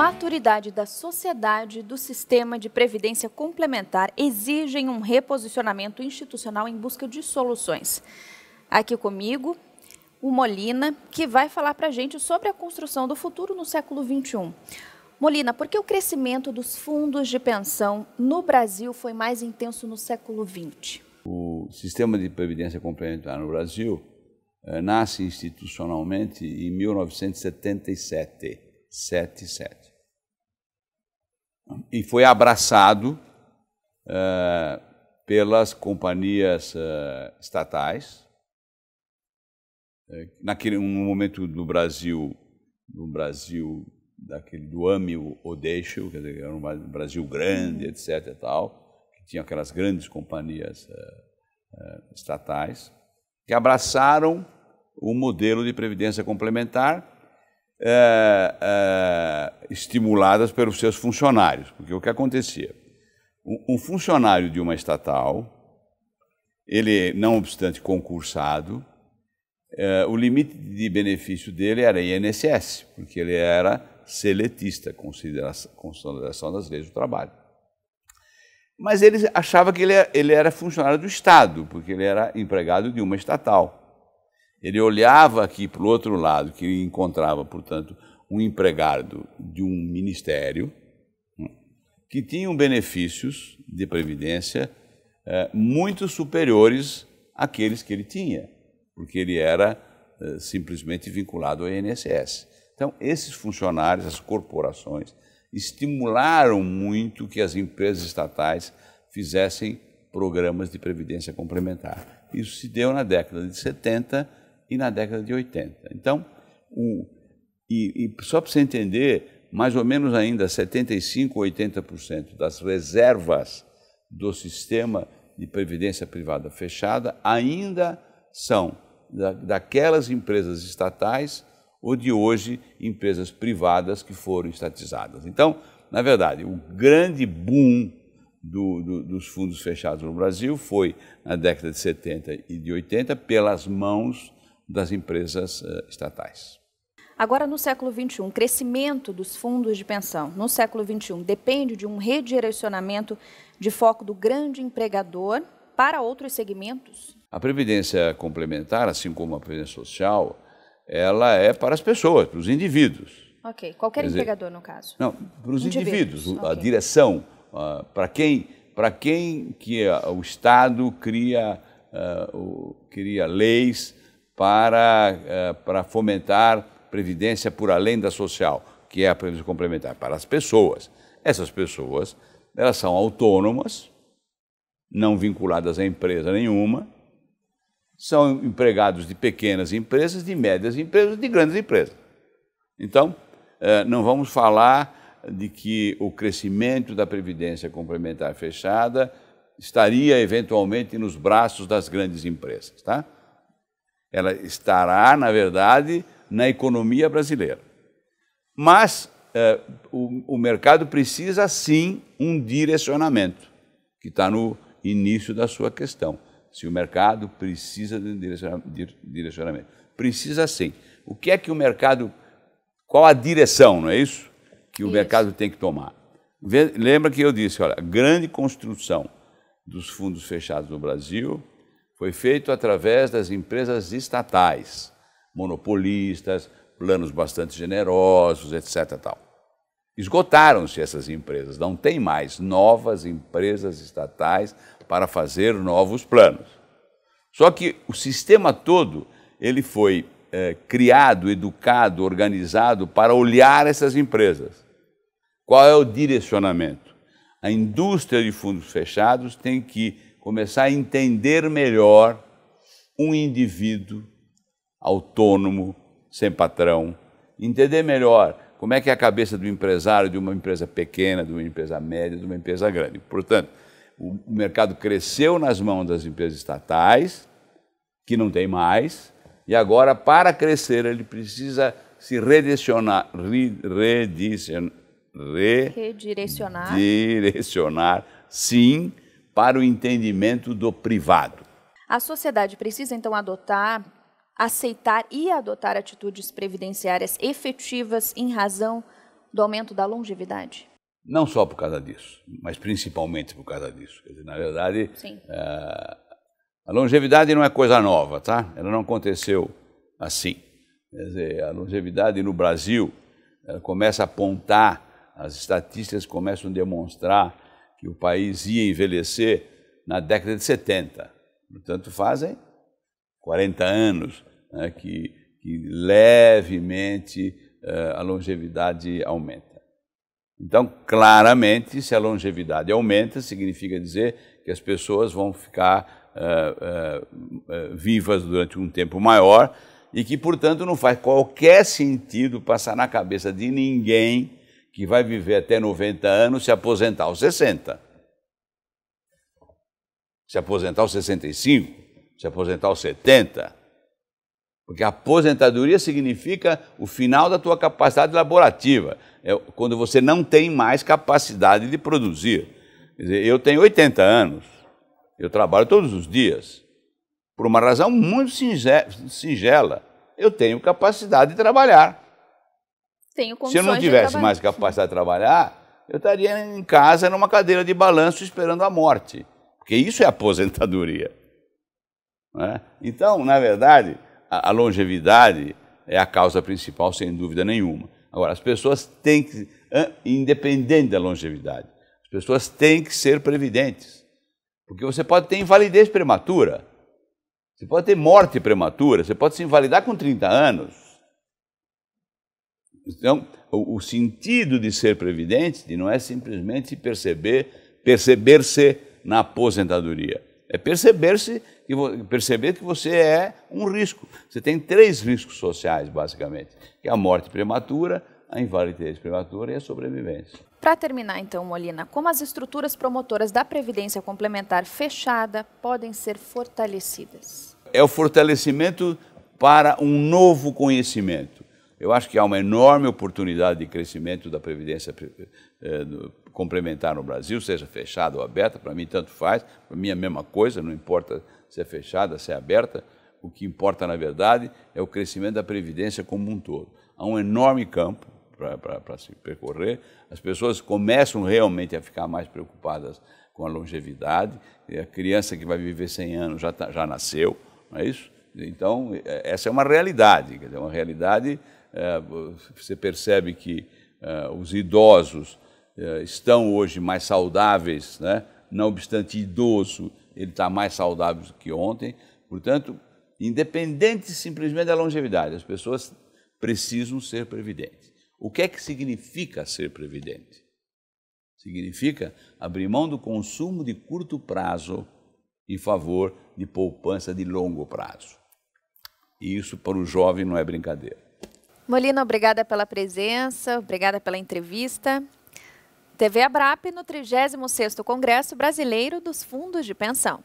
Maturidade da sociedade do sistema de previdência complementar exigem um reposicionamento institucional em busca de soluções. Aqui comigo, o Molina, que vai falar para a gente sobre a construção do futuro no século XXI. Molina, por que o crescimento dos fundos de pensão no Brasil foi mais intenso no século XX? O sistema de previdência complementar no Brasil eh, nasce institucionalmente em 1977. 77 e foi abraçado uh, pelas companhias uh, estatais. Eh, naquele um momento do Brasil, do Brasil daquele do AMI Odeixo, quer dizer, era um Brasil grande, uhum. etc. E tal, que tinha aquelas grandes companhias estatais que abraçaram o modelo de previdência complementar é, é, estimuladas pelos seus funcionários. Porque o que acontecia? Um, um funcionário de uma estatal, ele, não obstante concursado, é, o limite de benefício dele era INSS, porque ele era seletista, consideração, das leis do trabalho. Mas ele achava que ele, ele era funcionário do Estado, porque ele era empregado de uma estatal. Ele olhava aqui para o outro lado, que encontrava, portanto, um empregado de um ministério hum, que tinham benefícios de previdência eh, muito superiores àqueles que ele tinha, porque ele era eh, simplesmente vinculado ao INSS. Então, esses funcionários, as corporações, estimularam muito que as empresas estatais fizessem programas de previdência complementar. Isso se deu na década de 70 e na década de 80. Então, o, e, e só para você entender, mais ou menos ainda 75, 80% das reservas do sistema de previdência privada fechada ainda são da, daquelas empresas estatais ou de hoje empresas privadas que foram estatizadas. Então, na verdade, o grande boom do, do, dos fundos fechados no Brasil foi na década de 70 e de 80 pelas mãos das empresas eh, estatais. Agora, no século XXI, o crescimento dos fundos de pensão no século XXI depende de um redirecionamento de foco do grande empregador para outros segmentos? A previdência complementar, assim como a previdência social, ela é para as pessoas, para os indivíduos. Ok, qualquer dizer, empregador no caso. Não, para os indivíduos, indivíduos okay. a direção, para quem, para quem que o Estado cria, uh, o, cria leis para, eh, para fomentar previdência por além da social, que é a previdência complementar para as pessoas. Essas pessoas, elas são autônomas, não vinculadas a empresa nenhuma, são empregados de pequenas empresas, de médias empresas, de grandes empresas. Então, eh, não vamos falar de que o crescimento da previdência complementar fechada estaria eventualmente nos braços das grandes empresas, tá? Ela estará, na verdade, na economia brasileira. Mas eh, o, o mercado precisa, sim, um direcionamento, que está no início da sua questão. Se o mercado precisa de um direcionamento. Precisa, sim. O que é que o mercado. Qual a direção, não é isso? Que o isso. mercado tem que tomar. Lembra que eu disse, olha, a grande construção dos fundos fechados no Brasil foi feito através das empresas estatais, monopolistas, planos bastante generosos, etc. Tal. Esgotaram-se essas empresas, não tem mais novas empresas estatais para fazer novos planos. Só que o sistema todo ele foi é, criado, educado, organizado para olhar essas empresas. Qual é o direcionamento? A indústria de fundos fechados tem que começar a entender melhor um indivíduo autônomo, sem patrão, entender melhor como é que é a cabeça do empresário de uma empresa pequena, de uma empresa média, de uma empresa grande. Portanto, o mercado cresceu nas mãos das empresas estatais, que não tem mais, e agora, para crescer, ele precisa se redirecionar, re, re, redirecionar. direcionar, sim, para o entendimento do privado. A sociedade precisa então adotar, aceitar e adotar atitudes previdenciárias efetivas em razão do aumento da longevidade? Não só por causa disso, mas principalmente por causa disso. Dizer, na verdade, a, eh, a longevidade não é coisa nova, tá? Ela não aconteceu assim. Quer dizer, a longevidade no Brasil ela começa a apontar, as estatísticas começam a demonstrar que o país ia envelhecer na década de 70. Portanto, fazem 40 anos né, que, que, levemente uh, a longevidade aumenta. Então, claramente, se a longevidade aumenta, significa dizer que as pessoas vão ficar uh, uh, vivas durante um tempo maior e que, portanto, não faz qualquer sentido passar na cabeça de ninguém que vai viver até 90 anos, se aposentar aos 60. Se aposentar aos 65, se aposentar aos 70. Porque a aposentadoria significa o final da tua capacidade laborativa, é quando você não tem mais capacidade de produzir. Quer dizer, eu tenho 80 anos, eu trabalho todos os dias, por uma razão muito singela, eu tenho capacidade de trabalhar. Tenho condições Se eu não tivesse mais capacidade de trabalhar, eu estaria em casa numa cadeira de balanço esperando a morte. Porque isso é aposentadoria. Né? Então, na verdade, a longevidade é a causa principal, sem dúvida nenhuma. Agora, as pessoas têm que, independente da longevidade, as pessoas têm que ser previdentes. Porque você pode ter invalidez prematura, você pode ter morte prematura, você pode se invalidar com 30 anos. Então, o, o sentido de ser previdente não é simplesmente perceber, perceber-se na aposentadoria. É perceber-se que perceber que você é um risco. Você tem três riscos sociais, basicamente, que é a morte prematura, a invalidez prematura e a sobrevivência. Para terminar, então, Molina, como as estruturas promotoras da previdência complementar fechada podem ser fortalecidas? É o fortalecimento para um novo conhecimento eu acho que há uma enorme oportunidade de crescimento da previdência eh, eh, complementar no Brasil, seja fechada ou aberta, para mim tanto faz, para mim é a mesma coisa, não importa se é fechada, se é aberta, o que importa, na verdade, é o crescimento da previdência como um todo. Há um enorme campo para se percorrer, as pessoas começam realmente a ficar mais preocupadas com a longevidade, e a criança que vai viver 100 anos já, tá, já nasceu, não é isso? Então, é, essa é uma realidade, quer dizer, uma realidade é, você percebe que é, os idosos é, estão hoje mais saudáveis, né? não obstante idoso, ele está mais saudável do que ontem. Portanto, independente simplesmente da longevidade, as pessoas precisam ser previdentes. O que é que significa ser previdente? Significa abrir mão do consumo de curto prazo em favor de poupança de longo prazo. E isso para o jovem não é brincadeira. Molina, obrigada pela presença, obrigada pela entrevista. TV Abrap no 36º Congresso Brasileiro dos Fundos de Pensão.